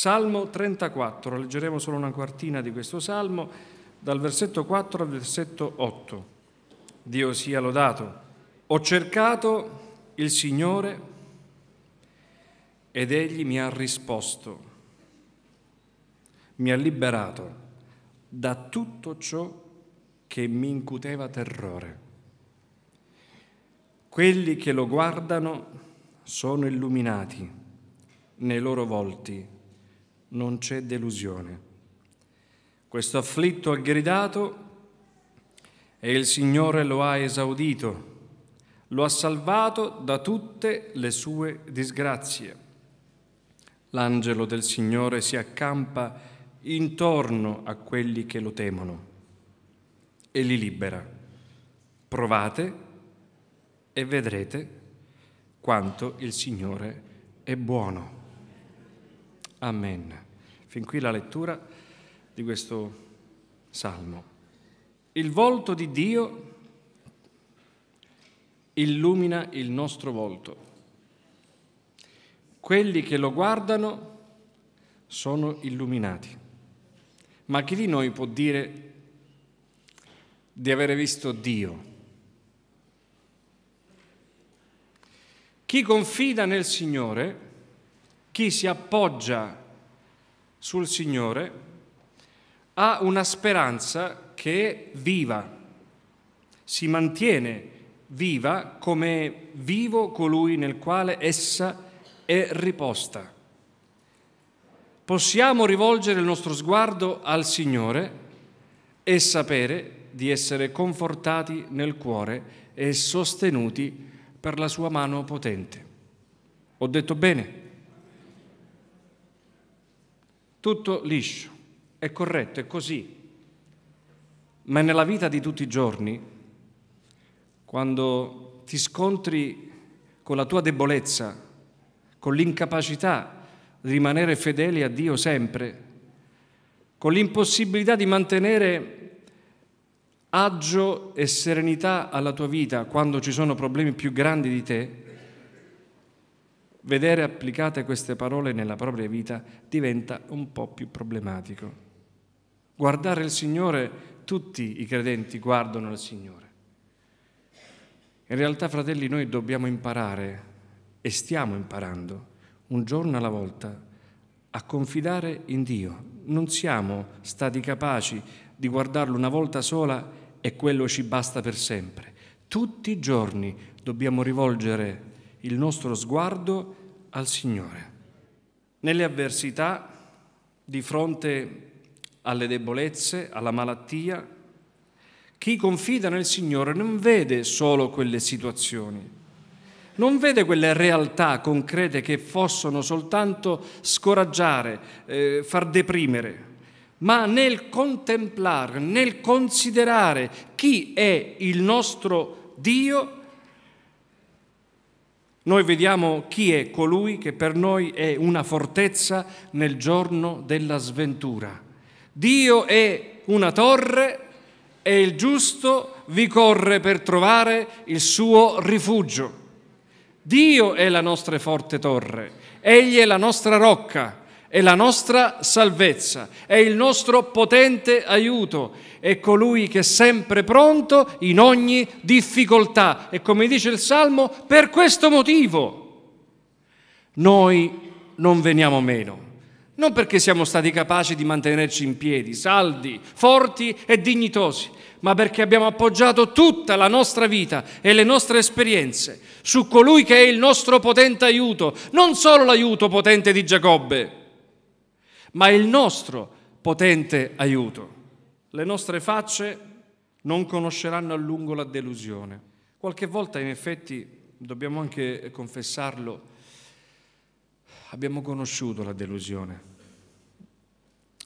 Salmo 34, leggeremo solo una quartina di questo salmo, dal versetto 4 al versetto 8. Dio sia lodato. Ho cercato il Signore ed Egli mi ha risposto, mi ha liberato da tutto ciò che mi incuteva terrore. Quelli che lo guardano sono illuminati nei loro volti non c'è delusione. Questo afflitto ha gridato e il Signore lo ha esaudito, lo ha salvato da tutte le sue disgrazie. L'angelo del Signore si accampa intorno a quelli che lo temono e li libera. Provate e vedrete quanto il Signore è buono. Amen. Fin qui la lettura di questo salmo. Il volto di Dio illumina il nostro volto. Quelli che lo guardano sono illuminati. Ma chi di noi può dire di avere visto Dio? Chi confida nel Signore, chi si appoggia a sul Signore ha una speranza che è viva, si mantiene viva come vivo colui nel quale essa è riposta. Possiamo rivolgere il nostro sguardo al Signore e sapere di essere confortati nel cuore e sostenuti per la sua mano potente. Ho detto bene? Tutto liscio, è corretto, è così. Ma nella vita di tutti i giorni, quando ti scontri con la tua debolezza, con l'incapacità di rimanere fedeli a Dio sempre, con l'impossibilità di mantenere agio e serenità alla tua vita quando ci sono problemi più grandi di te, vedere applicate queste parole nella propria vita diventa un po' più problematico. Guardare il Signore, tutti i credenti guardano il Signore. In realtà, fratelli, noi dobbiamo imparare e stiamo imparando, un giorno alla volta, a confidare in Dio. Non siamo stati capaci di guardarlo una volta sola e quello ci basta per sempre. Tutti i giorni dobbiamo rivolgere il nostro sguardo al Signore. Nelle avversità, di fronte alle debolezze, alla malattia, chi confida nel Signore non vede solo quelle situazioni, non vede quelle realtà concrete che possono soltanto scoraggiare, eh, far deprimere, ma nel contemplare, nel considerare chi è il nostro Dio, noi vediamo chi è colui che per noi è una fortezza nel giorno della sventura. Dio è una torre e il giusto vi corre per trovare il suo rifugio. Dio è la nostra forte torre, Egli è la nostra rocca è la nostra salvezza, è il nostro potente aiuto, è colui che è sempre pronto in ogni difficoltà. E come dice il Salmo, per questo motivo noi non veniamo meno. Non perché siamo stati capaci di mantenerci in piedi, saldi, forti e dignitosi, ma perché abbiamo appoggiato tutta la nostra vita e le nostre esperienze su colui che è il nostro potente aiuto, non solo l'aiuto potente di Giacobbe ma il nostro potente aiuto. Le nostre facce non conosceranno a lungo la delusione. Qualche volta, in effetti, dobbiamo anche confessarlo, abbiamo conosciuto la delusione.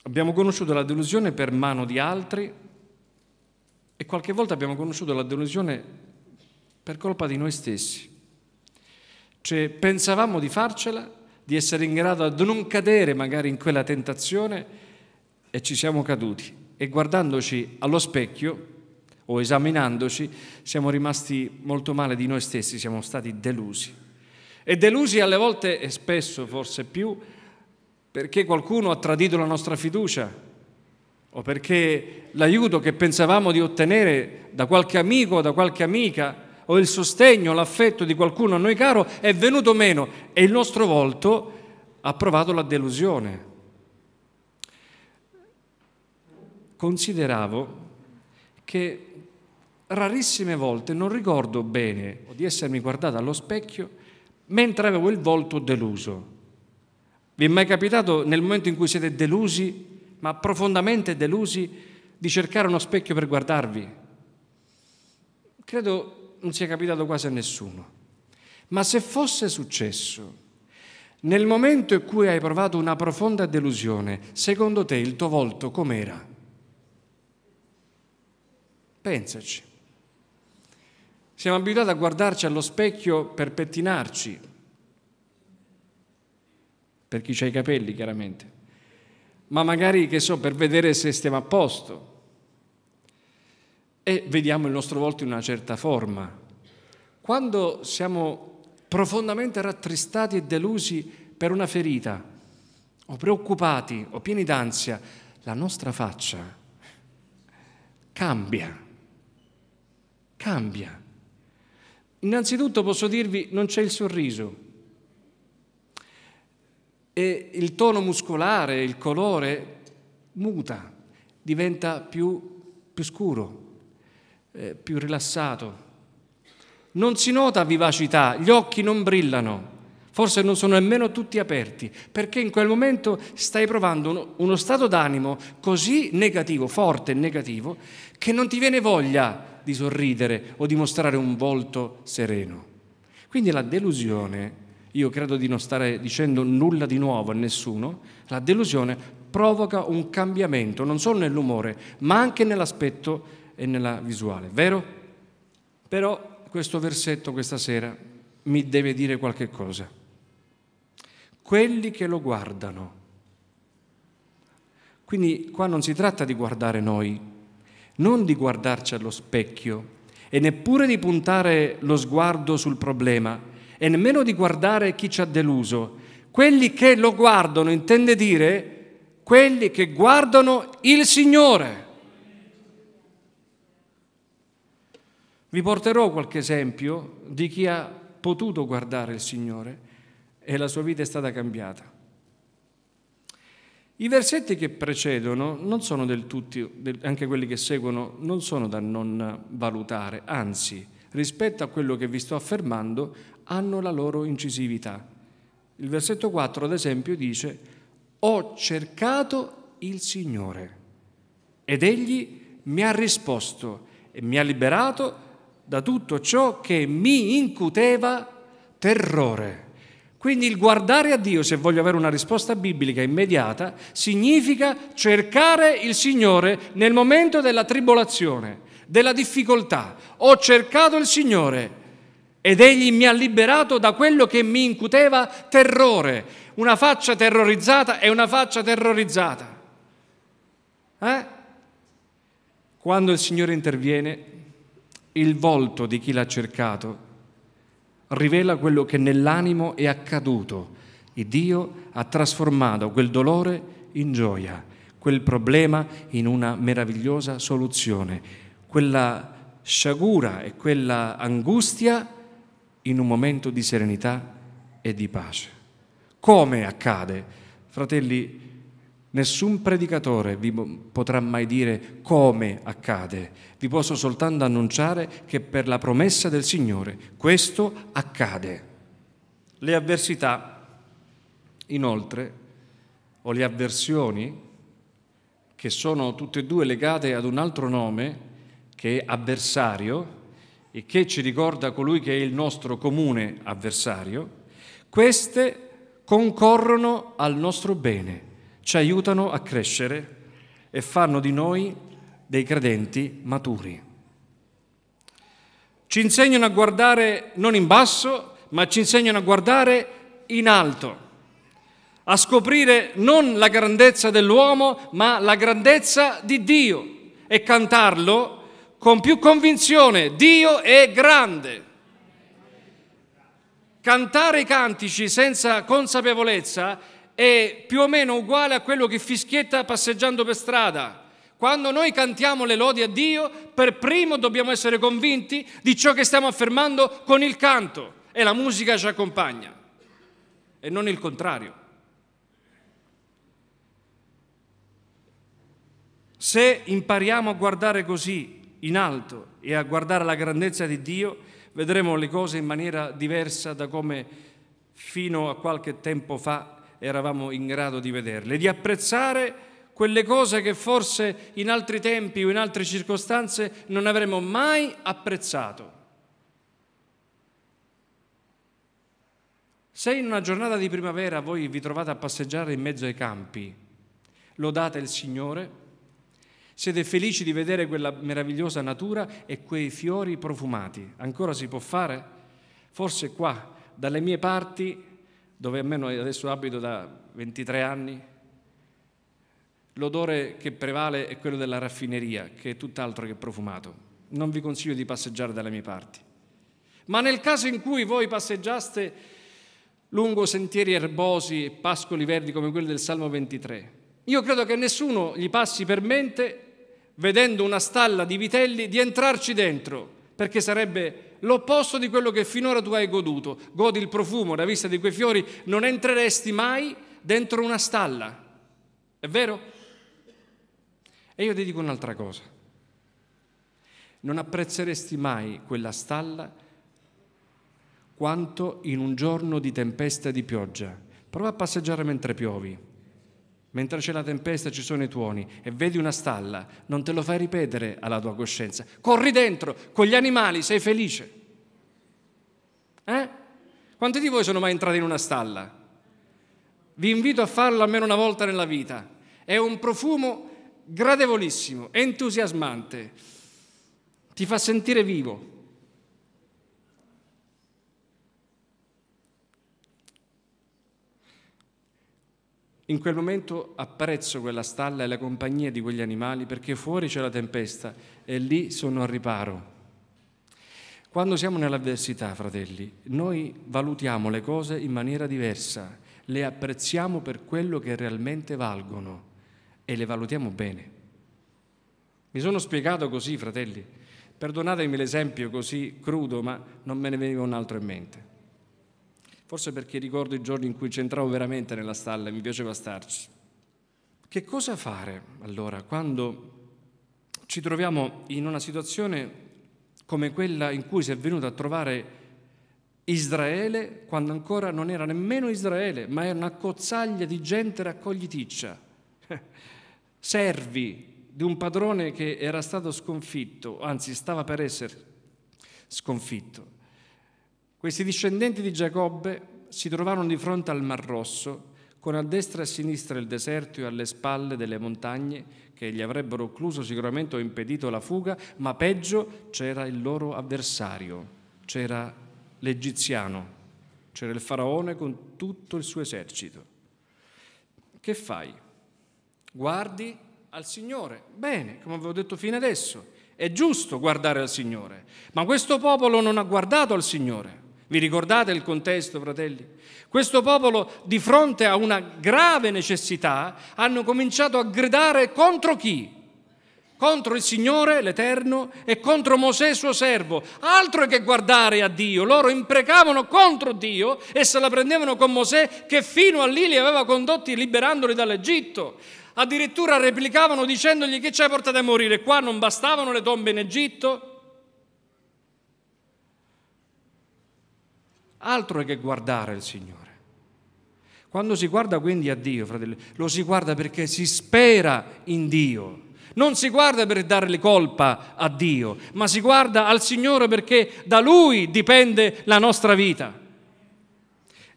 Abbiamo conosciuto la delusione per mano di altri e qualche volta abbiamo conosciuto la delusione per colpa di noi stessi. Cioè, pensavamo di farcela di essere in grado di non cadere magari in quella tentazione e ci siamo caduti. E guardandoci allo specchio o esaminandoci siamo rimasti molto male di noi stessi, siamo stati delusi. E delusi alle volte e spesso forse più perché qualcuno ha tradito la nostra fiducia o perché l'aiuto che pensavamo di ottenere da qualche amico o da qualche amica o il sostegno, l'affetto di qualcuno a noi caro è venuto meno e il nostro volto ha provato la delusione. Consideravo che rarissime volte non ricordo bene di essermi guardata allo specchio mentre avevo il volto deluso. Vi è mai capitato nel momento in cui siete delusi, ma profondamente delusi, di cercare uno specchio per guardarvi? Credo non sia capitato quasi a nessuno. Ma se fosse successo, nel momento in cui hai provato una profonda delusione, secondo te il tuo volto com'era? Pensaci. Siamo abituati a guardarci allo specchio per pettinarci, per chi ha i capelli chiaramente, ma magari che so, per vedere se stiamo a posto, e vediamo il nostro volto in una certa forma. Quando siamo profondamente rattristati e delusi per una ferita, o preoccupati, o pieni d'ansia, la nostra faccia cambia, cambia. Innanzitutto posso dirvi, non c'è il sorriso. E il tono muscolare, il colore muta, diventa più, più scuro, eh, più rilassato. Non si nota vivacità, gli occhi non brillano, forse non sono nemmeno tutti aperti, perché in quel momento stai provando uno, uno stato d'animo così negativo, forte e negativo, che non ti viene voglia di sorridere o di mostrare un volto sereno. Quindi la delusione, io credo di non stare dicendo nulla di nuovo a nessuno, la delusione provoca un cambiamento non solo nell'umore, ma anche nell'aspetto e nella visuale, vero? Però questo versetto questa sera mi deve dire qualche cosa. Quelli che lo guardano. Quindi qua non si tratta di guardare noi, non di guardarci allo specchio e neppure di puntare lo sguardo sul problema e nemmeno di guardare chi ci ha deluso. Quelli che lo guardano intende dire quelli che guardano il Signore. Vi porterò qualche esempio di chi ha potuto guardare il Signore e la sua vita è stata cambiata. I versetti che precedono non sono del tutto, anche quelli che seguono, non sono da non valutare, anzi, rispetto a quello che vi sto affermando, hanno la loro incisività. Il versetto 4, ad esempio, dice, ho cercato il Signore ed egli mi ha risposto e mi ha liberato da tutto ciò che mi incuteva terrore. Quindi il guardare a Dio, se voglio avere una risposta biblica immediata, significa cercare il Signore nel momento della tribolazione, della difficoltà. Ho cercato il Signore ed Egli mi ha liberato da quello che mi incuteva terrore. Una faccia terrorizzata è una faccia terrorizzata. Eh? Quando il Signore interviene, il volto di chi l'ha cercato rivela quello che nell'animo è accaduto e Dio ha trasformato quel dolore in gioia, quel problema in una meravigliosa soluzione, quella sciagura e quella angustia in un momento di serenità e di pace. Come accade? Fratelli, Nessun predicatore vi potrà mai dire come accade, vi posso soltanto annunciare che per la promessa del Signore questo accade. Le avversità, inoltre, o le avversioni, che sono tutte e due legate ad un altro nome, che è avversario, e che ci ricorda colui che è il nostro comune avversario, queste concorrono al nostro bene ci aiutano a crescere e fanno di noi dei credenti maturi. Ci insegnano a guardare non in basso, ma ci insegnano a guardare in alto, a scoprire non la grandezza dell'uomo, ma la grandezza di Dio e cantarlo con più convinzione. Dio è grande. Cantare i cantici senza consapevolezza è più o meno uguale a quello che fischietta passeggiando per strada. Quando noi cantiamo le lodi a Dio, per primo dobbiamo essere convinti di ciò che stiamo affermando con il canto e la musica ci accompagna e non il contrario. Se impariamo a guardare così in alto e a guardare la grandezza di Dio, vedremo le cose in maniera diversa da come fino a qualche tempo fa eravamo in grado di vederle, di apprezzare quelle cose che forse in altri tempi o in altre circostanze non avremmo mai apprezzato. Se in una giornata di primavera voi vi trovate a passeggiare in mezzo ai campi, lodate il Signore, siete felici di vedere quella meravigliosa natura e quei fiori profumati. Ancora si può fare? Forse qua, dalle mie parti, dove almeno adesso abito da 23 anni, l'odore che prevale è quello della raffineria, che è tutt'altro che profumato. Non vi consiglio di passeggiare dalle mie parti. Ma nel caso in cui voi passeggiaste lungo sentieri erbosi e pascoli verdi come quelli del Salmo 23, io credo che nessuno gli passi per mente, vedendo una stalla di vitelli, di entrarci dentro perché sarebbe l'opposto di quello che finora tu hai goduto. Godi il profumo, la vista di quei fiori, non entreresti mai dentro una stalla. È vero? E io ti dico un'altra cosa. Non apprezzeresti mai quella stalla quanto in un giorno di tempesta e di pioggia. Prova a passeggiare mentre piovi Mentre c'è la tempesta ci sono i tuoni e vedi una stalla, non te lo fai ripetere alla tua coscienza. Corri dentro, con gli animali sei felice. Eh? Quanti di voi sono mai entrati in una stalla? Vi invito a farlo almeno una volta nella vita. È un profumo gradevolissimo, entusiasmante, ti fa sentire vivo. In quel momento apprezzo quella stalla e la compagnia di quegli animali perché fuori c'è la tempesta e lì sono al riparo. Quando siamo nell'avversità, fratelli, noi valutiamo le cose in maniera diversa, le apprezziamo per quello che realmente valgono e le valutiamo bene. Mi sono spiegato così, fratelli. Perdonatemi l'esempio così crudo, ma non me ne veniva un altro in mente forse perché ricordo i giorni in cui c'entravo veramente nella stalla e mi piaceva starci. Che cosa fare allora quando ci troviamo in una situazione come quella in cui si è venuto a trovare Israele quando ancora non era nemmeno Israele, ma era una cozzaglia di gente raccogliticcia, servi di un padrone che era stato sconfitto, anzi stava per essere sconfitto. Questi discendenti di Giacobbe si trovarono di fronte al Mar Rosso, con a destra e a sinistra il deserto e alle spalle delle montagne che gli avrebbero occluso sicuramente o impedito la fuga, ma peggio c'era il loro avversario, c'era l'egiziano, c'era il faraone con tutto il suo esercito. Che fai? Guardi al Signore. Bene, come avevo detto fino adesso, è giusto guardare al Signore, ma questo popolo non ha guardato al Signore. Vi ricordate il contesto, fratelli? Questo popolo, di fronte a una grave necessità, hanno cominciato a gridare contro chi? Contro il Signore, l'Eterno, e contro Mosè, suo servo. Altro che guardare a Dio, loro imprecavano contro Dio e se la prendevano con Mosè che fino a lì li aveva condotti liberandoli dall'Egitto. Addirittura replicavano dicendogli che ci hai portato a morire qua, non bastavano le tombe in Egitto? altro che guardare il Signore. Quando si guarda quindi a Dio, fratelli, lo si guarda perché si spera in Dio. Non si guarda per dare le colpa a Dio, ma si guarda al Signore perché da Lui dipende la nostra vita.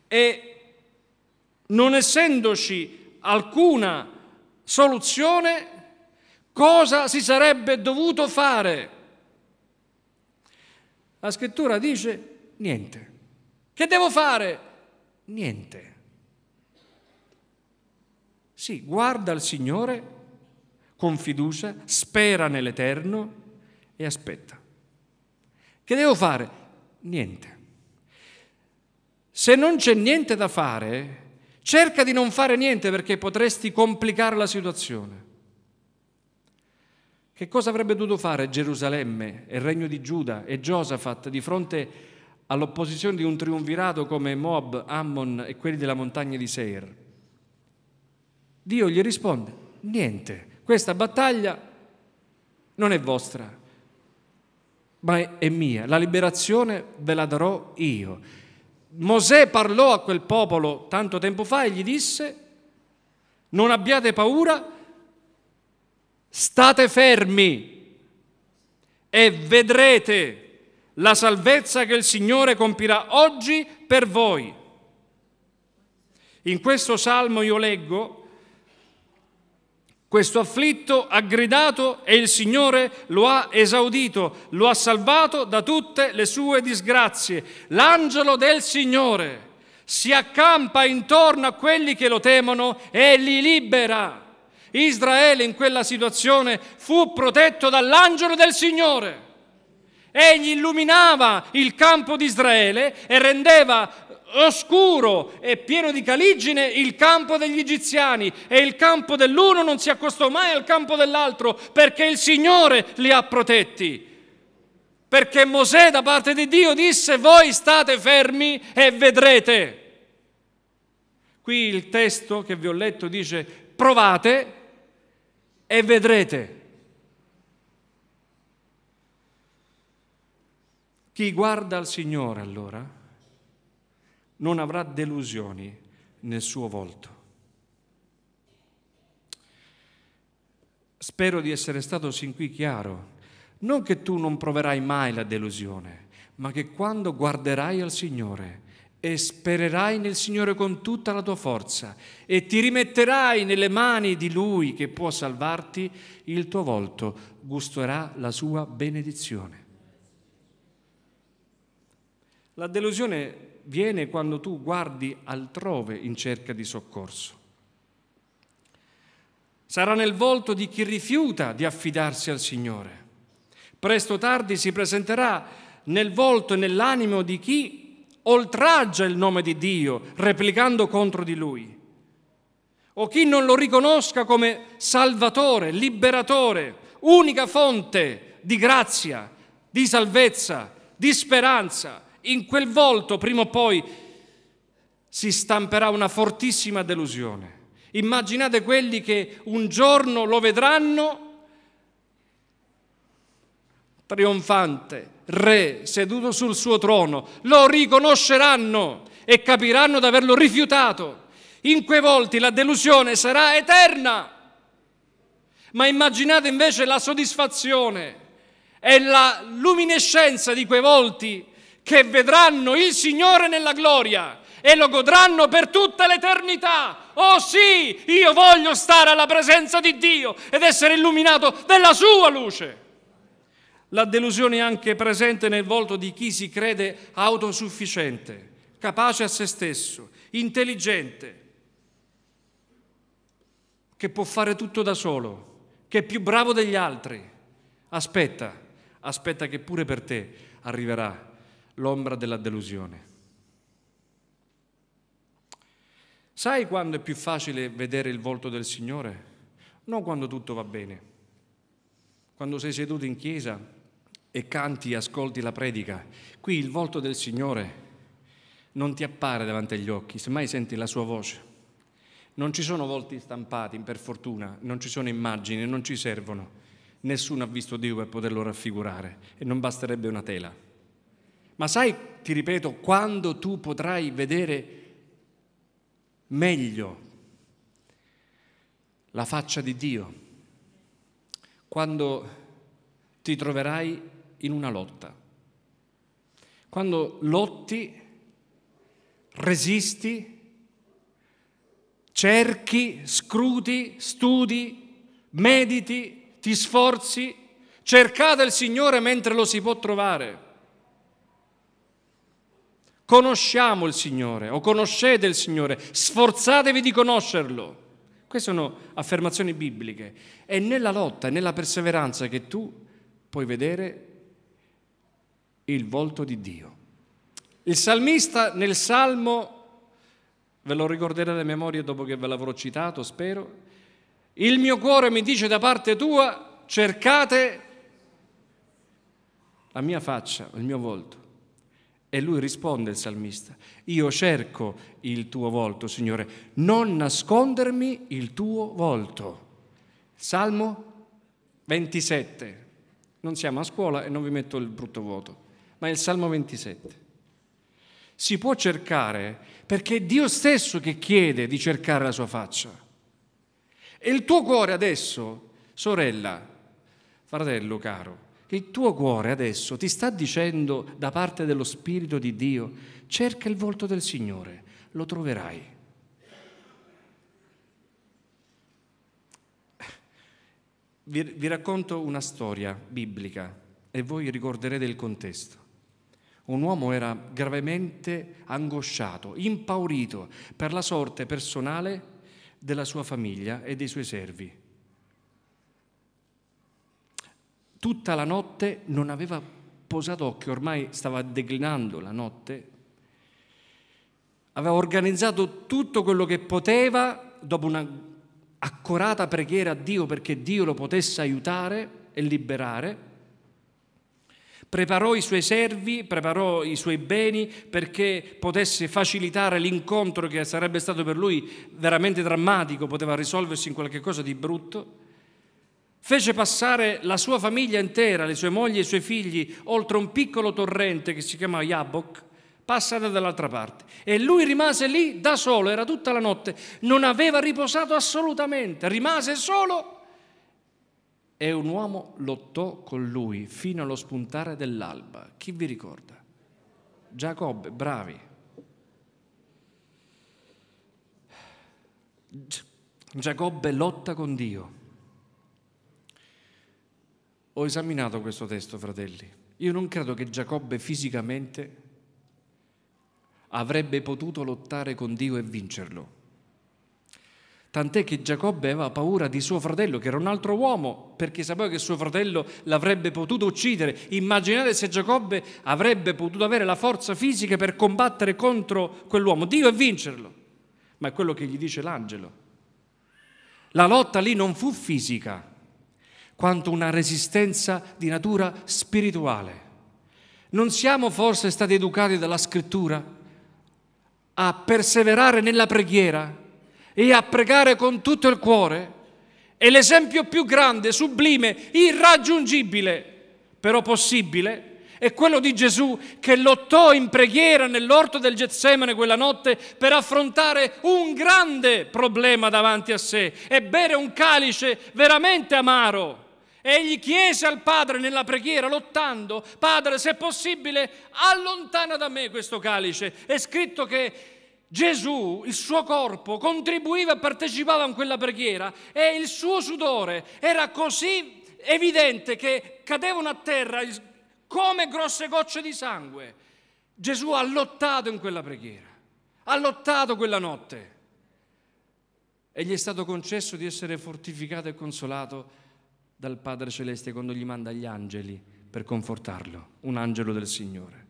E non essendoci alcuna soluzione, cosa si sarebbe dovuto fare? La scrittura dice niente. Che devo fare? Niente. Sì, guarda il Signore con fiducia, spera nell'Eterno e aspetta. Che devo fare? Niente. Se non c'è niente da fare, cerca di non fare niente perché potresti complicare la situazione. Che cosa avrebbe dovuto fare Gerusalemme e il regno di Giuda e Giosafat di fronte a all'opposizione di un triunvirato come Moab, Ammon e quelli della montagna di Seir. Dio gli risponde, niente, questa battaglia non è vostra, ma è mia, la liberazione ve la darò io. Mosè parlò a quel popolo tanto tempo fa e gli disse, non abbiate paura, state fermi e vedrete la salvezza che il Signore compirà oggi per voi. In questo salmo io leggo, questo afflitto ha gridato e il Signore lo ha esaudito, lo ha salvato da tutte le sue disgrazie. L'angelo del Signore si accampa intorno a quelli che lo temono e li libera. Israele in quella situazione fu protetto dall'angelo del Signore. Egli illuminava il campo di Israele e rendeva oscuro e pieno di caligine il campo degli egiziani e il campo dell'uno non si accostò mai al campo dell'altro perché il Signore li ha protetti. Perché Mosè da parte di Dio disse voi state fermi e vedrete. Qui il testo che vi ho letto dice provate e vedrete. Chi guarda al Signore allora non avrà delusioni nel suo volto. Spero di essere stato sin qui chiaro. Non che tu non proverai mai la delusione, ma che quando guarderai al Signore e spererai nel Signore con tutta la tua forza e ti rimetterai nelle mani di Lui che può salvarti, il tuo volto gusterà la sua benedizione. La delusione viene quando tu guardi altrove in cerca di soccorso. Sarà nel volto di chi rifiuta di affidarsi al Signore. Presto o tardi si presenterà nel volto e nell'animo di chi oltraggia il nome di Dio, replicando contro di Lui. O chi non lo riconosca come Salvatore, liberatore, unica fonte di grazia, di salvezza, di speranza. In quel volto, prima o poi, si stamperà una fortissima delusione. Immaginate quelli che un giorno lo vedranno trionfante, re, seduto sul suo trono, lo riconosceranno e capiranno di averlo rifiutato. In quei volti la delusione sarà eterna. Ma immaginate invece la soddisfazione e la luminescenza di quei volti che vedranno il Signore nella gloria e lo godranno per tutta l'eternità. Oh sì, io voglio stare alla presenza di Dio ed essere illuminato della sua luce. La delusione è anche presente nel volto di chi si crede autosufficiente, capace a se stesso, intelligente, che può fare tutto da solo, che è più bravo degli altri. Aspetta, aspetta che pure per te arriverà l'ombra della delusione. Sai quando è più facile vedere il volto del Signore? Non quando tutto va bene. Quando sei seduto in chiesa e canti e ascolti la predica, qui il volto del Signore non ti appare davanti agli occhi, semmai senti la sua voce. Non ci sono volti stampati, per fortuna, non ci sono immagini, non ci servono. Nessuno ha visto Dio per poterlo raffigurare e non basterebbe una tela. Ma sai, ti ripeto, quando tu potrai vedere meglio la faccia di Dio, quando ti troverai in una lotta, quando lotti, resisti, cerchi, scruti, studi, mediti, ti sforzi, cercate il Signore mentre lo si può trovare. Conosciamo il Signore o conoscete il Signore, sforzatevi di conoscerlo. Queste sono affermazioni bibliche. È nella lotta, è nella perseveranza che tu puoi vedere il volto di Dio. Il salmista nel salmo, ve lo ricorderete a memoria dopo che ve l'avrò citato, spero, il mio cuore mi dice da parte tua, cercate la mia faccia, il mio volto. E lui risponde, il salmista, io cerco il tuo volto, Signore, non nascondermi il tuo volto. Salmo 27. Non siamo a scuola e non vi metto il brutto voto, ma è il Salmo 27. Si può cercare perché è Dio stesso che chiede di cercare la sua faccia. E il tuo cuore adesso, sorella, fratello caro, il tuo cuore adesso ti sta dicendo da parte dello Spirito di Dio, cerca il volto del Signore, lo troverai. Vi, vi racconto una storia biblica e voi ricorderete il contesto. Un uomo era gravemente angosciato, impaurito per la sorte personale della sua famiglia e dei suoi servi Tutta la notte non aveva posato occhio, ormai stava declinando la notte. Aveva organizzato tutto quello che poteva dopo una accorata preghiera a Dio perché Dio lo potesse aiutare e liberare. Preparò i suoi servi, preparò i suoi beni perché potesse facilitare l'incontro che sarebbe stato per lui veramente drammatico, poteva risolversi in qualche cosa di brutto. Fece passare la sua famiglia intera, le sue mogli e i suoi figli, oltre un piccolo torrente che si chiamava Yabok, passata dall'altra parte. E lui rimase lì da solo, era tutta la notte, non aveva riposato assolutamente, rimase solo e un uomo lottò con lui fino allo spuntare dell'alba. Chi vi ricorda? Giacobbe, bravi. Giacobbe lotta con Dio. Ho esaminato questo testo, fratelli. Io non credo che Giacobbe fisicamente avrebbe potuto lottare con Dio e vincerlo. Tant'è che Giacobbe aveva paura di suo fratello, che era un altro uomo, perché sapeva che suo fratello l'avrebbe potuto uccidere. Immaginate se Giacobbe avrebbe potuto avere la forza fisica per combattere contro quell'uomo, Dio e vincerlo. Ma è quello che gli dice l'angelo. La lotta lì non fu fisica, quanto una resistenza di natura spirituale. Non siamo forse stati educati dalla scrittura a perseverare nella preghiera e a pregare con tutto il cuore? E l'esempio più grande, sublime, irraggiungibile, però possibile, è quello di Gesù che lottò in preghiera nell'orto del Getsemane quella notte per affrontare un grande problema davanti a sé e bere un calice veramente amaro Egli chiese al Padre nella preghiera, lottando, Padre, se è possibile, allontana da me questo calice. È scritto che Gesù, il suo corpo, contribuiva e partecipava a quella preghiera e il suo sudore era così evidente che cadevano a terra come grosse gocce di sangue. Gesù ha lottato in quella preghiera, ha lottato quella notte e gli è stato concesso di essere fortificato e consolato dal Padre Celeste quando gli manda gli angeli per confortarlo, un angelo del Signore.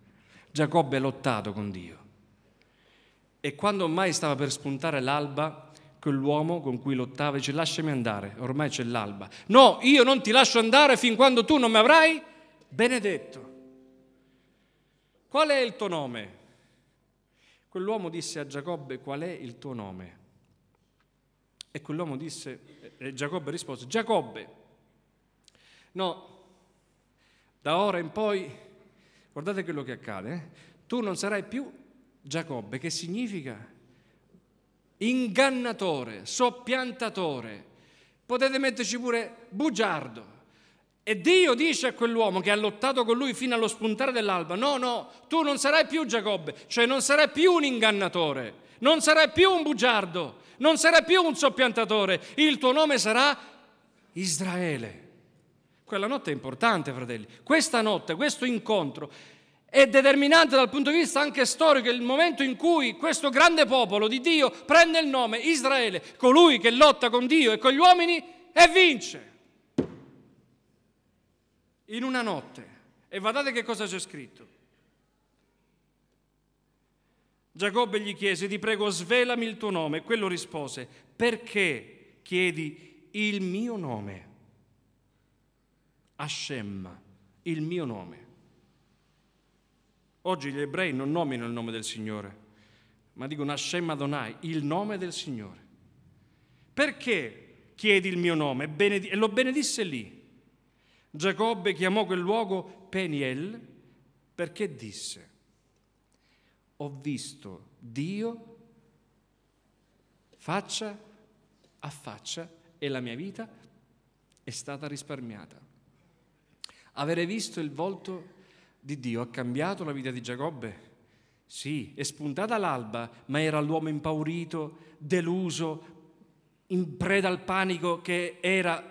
Giacobbe ha lottato con Dio e quando ormai stava per spuntare l'alba, quell'uomo con cui lottava dice lasciami andare, ormai c'è l'alba. No, io non ti lascio andare fin quando tu non mi avrai benedetto. Qual è il tuo nome? Quell'uomo disse a Giacobbe qual è il tuo nome? E quell'uomo disse, e Giacobbe rispose, Giacobbe. No, da ora in poi, guardate quello che accade, eh? tu non sarai più Giacobbe, che significa ingannatore, soppiantatore. Potete metterci pure bugiardo. E Dio dice a quell'uomo che ha lottato con lui fino allo spuntare dell'alba, no, no, tu non sarai più Giacobbe, cioè non sarai più un ingannatore, non sarai più un bugiardo, non sarai più un soppiantatore, il tuo nome sarà Israele. Quella notte è importante, fratelli. Questa notte, questo incontro è determinante dal punto di vista anche storico, il momento in cui questo grande popolo di Dio prende il nome Israele, colui che lotta con Dio e con gli uomini e vince. In una notte. E guardate che cosa c'è scritto. Giacobbe gli chiese, ti prego, svelami il tuo nome. Quello rispose, perché chiedi il mio nome? Hashem, il mio nome. Oggi gli ebrei non nominano il nome del Signore, ma dicono Hashem Adonai, il nome del Signore. Perché chiedi il mio nome? E, e lo benedisse lì. Giacobbe chiamò quel luogo Peniel perché disse, ho visto Dio faccia a faccia e la mia vita è stata risparmiata. Avere visto il volto di Dio ha cambiato la vita di Giacobbe? Sì, è spuntata l'alba, ma era l'uomo impaurito, deluso, in preda al panico che era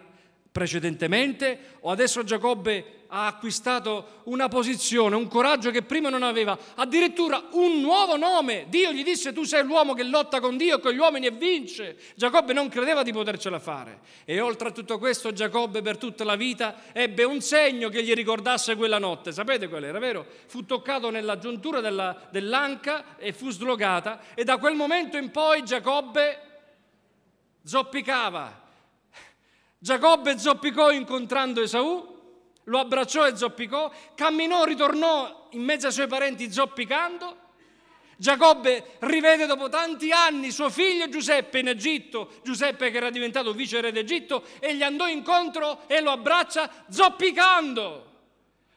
precedentemente? O adesso Giacobbe ha acquistato una posizione, un coraggio che prima non aveva, addirittura un nuovo nome. Dio gli disse tu sei l'uomo che lotta con Dio, con gli uomini e vince. Giacobbe non credeva di potercela fare. E oltre a tutto questo Giacobbe per tutta la vita ebbe un segno che gli ricordasse quella notte. Sapete qual era, vero? Fu toccato nella giuntura della, dell'anca e fu slogata e da quel momento in poi Giacobbe zoppicava. Giacobbe zoppicò incontrando Esaù lo abbracciò e zoppicò, camminò, ritornò in mezzo ai suoi parenti zoppicando. Giacobbe rivede dopo tanti anni suo figlio Giuseppe in Egitto, Giuseppe che era diventato viceré d'Egitto, e gli andò incontro e lo abbraccia zoppicando.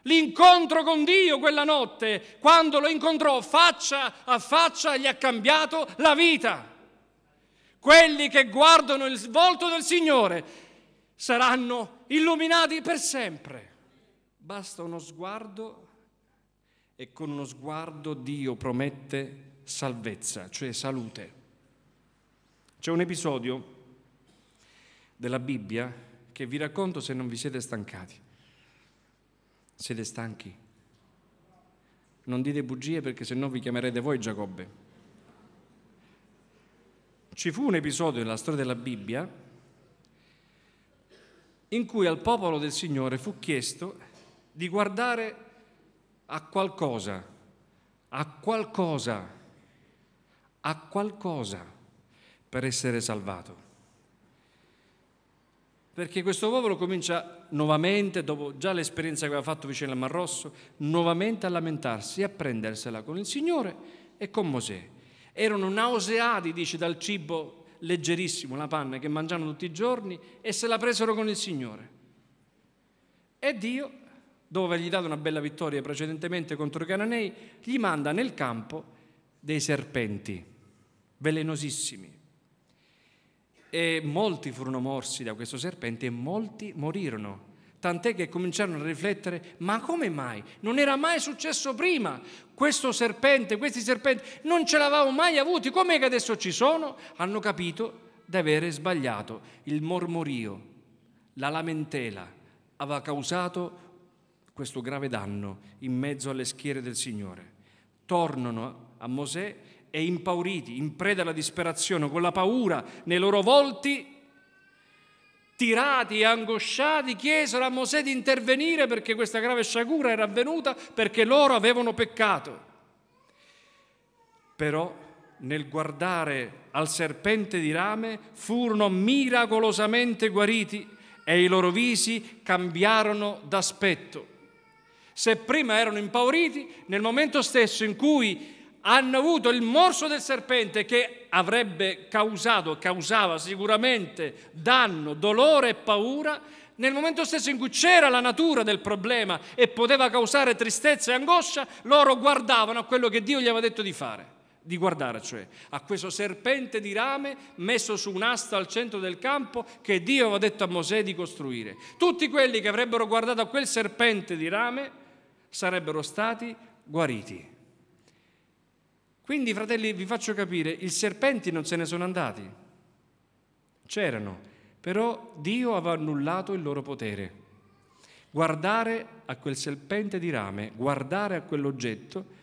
L'incontro con Dio quella notte, quando lo incontrò faccia a faccia, gli ha cambiato la vita. Quelli che guardano il volto del Signore saranno illuminati per sempre. Basta uno sguardo e con uno sguardo Dio promette salvezza, cioè salute. C'è un episodio della Bibbia che vi racconto se non vi siete stancati. Siete stanchi? Non dite bugie perché sennò vi chiamerete voi Giacobbe. Ci fu un episodio nella storia della Bibbia in cui al popolo del Signore fu chiesto di guardare a qualcosa, a qualcosa, a qualcosa per essere salvato. Perché questo popolo comincia nuovamente, dopo già l'esperienza che aveva fatto vicino al Mar Rosso, nuovamente a lamentarsi e a prendersela con il Signore e con Mosè. Erano nauseati, dice, dal cibo leggerissimo, la panna che mangiavano tutti i giorni, e se la presero con il Signore. E Dio dopo avergli dato una bella vittoria precedentemente contro i Cananei, gli manda nel campo dei serpenti velenosissimi. E molti furono morsi da questo serpente e molti morirono. Tant'è che cominciarono a riflettere, ma come mai? Non era mai successo prima questo serpente, questi serpenti, non ce l'avevamo mai avuti, com'è che adesso ci sono? Hanno capito di avere sbagliato. Il mormorio, la lamentela aveva causato questo grave danno in mezzo alle schiere del Signore. Tornano a Mosè e impauriti, in preda alla disperazione, con la paura nei loro volti, tirati e angosciati, chiesero a Mosè di intervenire perché questa grave sciagura era avvenuta perché loro avevano peccato. Però nel guardare al serpente di rame furono miracolosamente guariti e i loro visi cambiarono d'aspetto. Se prima erano impauriti, nel momento stesso in cui hanno avuto il morso del serpente che avrebbe causato, causava sicuramente danno, dolore e paura, nel momento stesso in cui c'era la natura del problema e poteva causare tristezza e angoscia, loro guardavano a quello che Dio gli aveva detto di fare di guardare, cioè a questo serpente di rame messo su un asta al centro del campo che Dio aveva detto a Mosè di costruire. Tutti quelli che avrebbero guardato a quel serpente di rame sarebbero stati guariti. Quindi, fratelli, vi faccio capire, i serpenti non se ne sono andati. C'erano, però Dio aveva annullato il loro potere. Guardare a quel serpente di rame, guardare a quell'oggetto,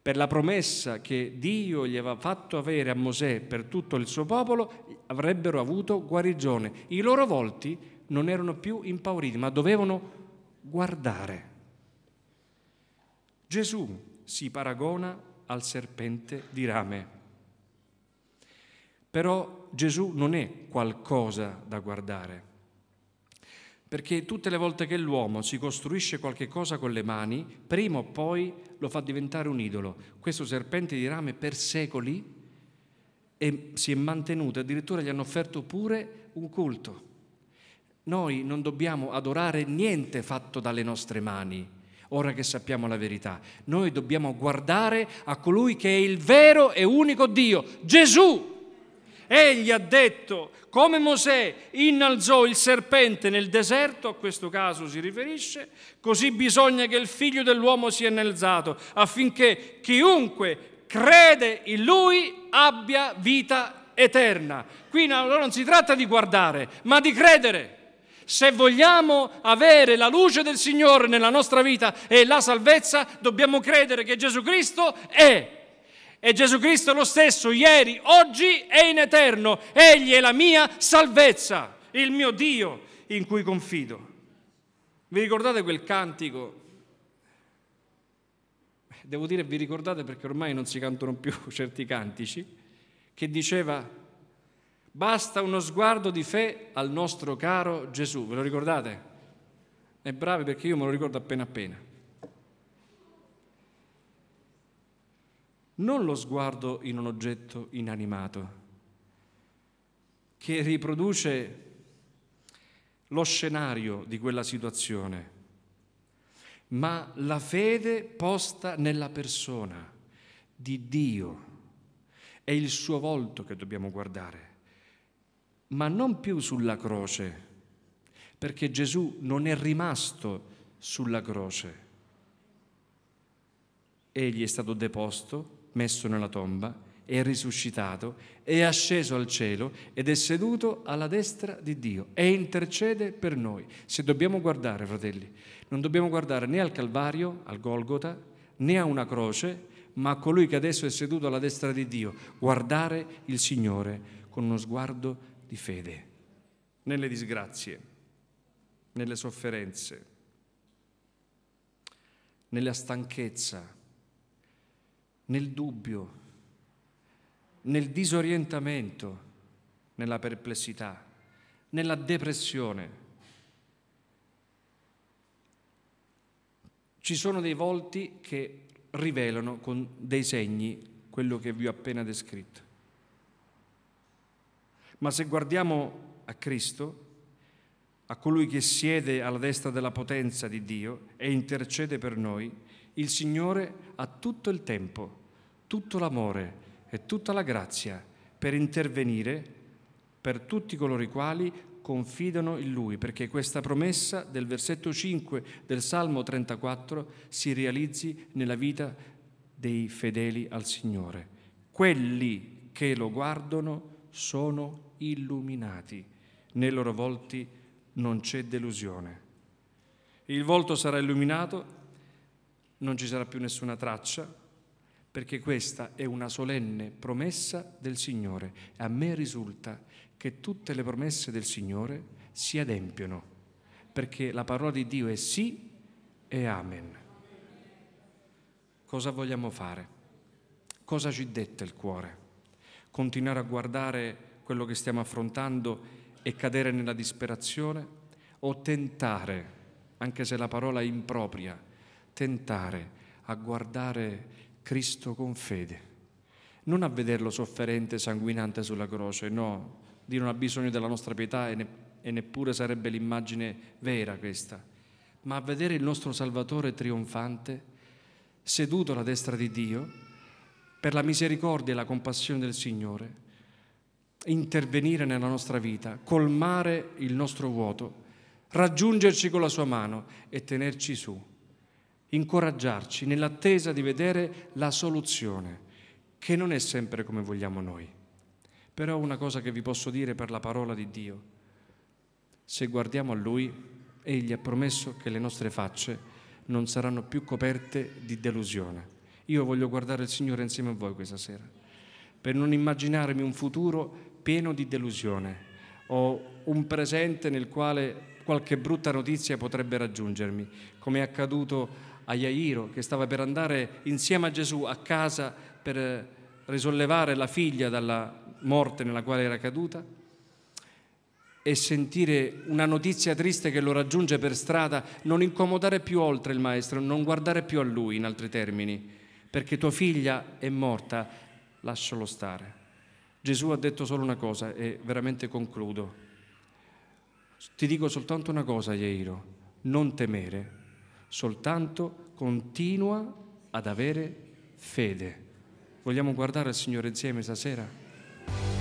per la promessa che Dio gli aveva fatto avere a Mosè per tutto il suo popolo, avrebbero avuto guarigione. I loro volti non erano più impauriti, ma dovevano guardare. Gesù si paragona al serpente di rame. Però Gesù non è qualcosa da guardare, perché tutte le volte che l'uomo si costruisce qualche cosa con le mani, prima o poi lo fa diventare un idolo. Questo serpente di rame per secoli e si è mantenuto, addirittura gli hanno offerto pure un culto. Noi non dobbiamo adorare niente fatto dalle nostre mani, ora che sappiamo la verità. Noi dobbiamo guardare a colui che è il vero e unico Dio, Gesù. Egli ha detto, come Mosè innalzò il serpente nel deserto, a questo caso si riferisce, così bisogna che il figlio dell'uomo sia innalzato, affinché chiunque crede in lui abbia vita eterna. Qui non si tratta di guardare, ma di credere. Se vogliamo avere la luce del Signore nella nostra vita e la salvezza, dobbiamo credere che Gesù Cristo è. E Gesù Cristo è lo stesso, ieri, oggi e in eterno. Egli è la mia salvezza, il mio Dio in cui confido. Vi ricordate quel cantico? Devo dire vi ricordate perché ormai non si cantano più certi cantici, che diceva Basta uno sguardo di fede al nostro caro Gesù. Ve lo ricordate? È bravi perché io me lo ricordo appena appena. Non lo sguardo in un oggetto inanimato che riproduce lo scenario di quella situazione, ma la fede posta nella persona di Dio. È il suo volto che dobbiamo guardare ma non più sulla croce, perché Gesù non è rimasto sulla croce. Egli è stato deposto, messo nella tomba, è risuscitato, è asceso al cielo ed è seduto alla destra di Dio e intercede per noi. Se dobbiamo guardare, fratelli, non dobbiamo guardare né al Calvario, al Golgota, né a una croce, ma a colui che adesso è seduto alla destra di Dio. Guardare il Signore con uno sguardo di fede nelle disgrazie, nelle sofferenze, nella stanchezza, nel dubbio, nel disorientamento, nella perplessità, nella depressione. Ci sono dei volti che rivelano con dei segni quello che vi ho appena descritto. Ma se guardiamo a Cristo, a colui che siede alla destra della potenza di Dio e intercede per noi, il Signore ha tutto il tempo, tutto l'amore e tutta la grazia per intervenire per tutti coloro i quali confidano in Lui, perché questa promessa del versetto 5 del Salmo 34 si realizzi nella vita dei fedeli al Signore. Quelli che lo guardano sono illuminati, nei loro volti non c'è delusione. Il volto sarà illuminato, non ci sarà più nessuna traccia, perché questa è una solenne promessa del Signore. A me risulta che tutte le promesse del Signore si adempiono, perché la parola di Dio è sì e amen. Cosa vogliamo fare? Cosa ci detta il cuore? Continuare a guardare quello che stiamo affrontando e cadere nella disperazione o tentare, anche se la parola è impropria, tentare a guardare Cristo con fede, non a vederlo sofferente, sanguinante sulla croce, no, Dio non ha bisogno della nostra pietà e, ne, e neppure sarebbe l'immagine vera questa, ma a vedere il nostro Salvatore trionfante, seduto alla destra di Dio, per la misericordia e la compassione del Signore intervenire nella nostra vita, colmare il nostro vuoto, raggiungerci con la sua mano e tenerci su, incoraggiarci nell'attesa di vedere la soluzione, che non è sempre come vogliamo noi. Però una cosa che vi posso dire per la parola di Dio, se guardiamo a Lui, Egli ha promesso che le nostre facce non saranno più coperte di delusione. Io voglio guardare il Signore insieme a voi questa sera, per non immaginarmi un futuro pieno di delusione, ho un presente nel quale qualche brutta notizia potrebbe raggiungermi, come è accaduto a Iairo che stava per andare insieme a Gesù a casa per risollevare la figlia dalla morte nella quale era caduta e sentire una notizia triste che lo raggiunge per strada, non incomodare più oltre il maestro, non guardare più a lui in altri termini, perché tua figlia è morta, lascialo stare. Gesù ha detto solo una cosa e veramente concludo. Ti dico soltanto una cosa, Iairo, non temere, soltanto continua ad avere fede. Vogliamo guardare il Signore insieme stasera?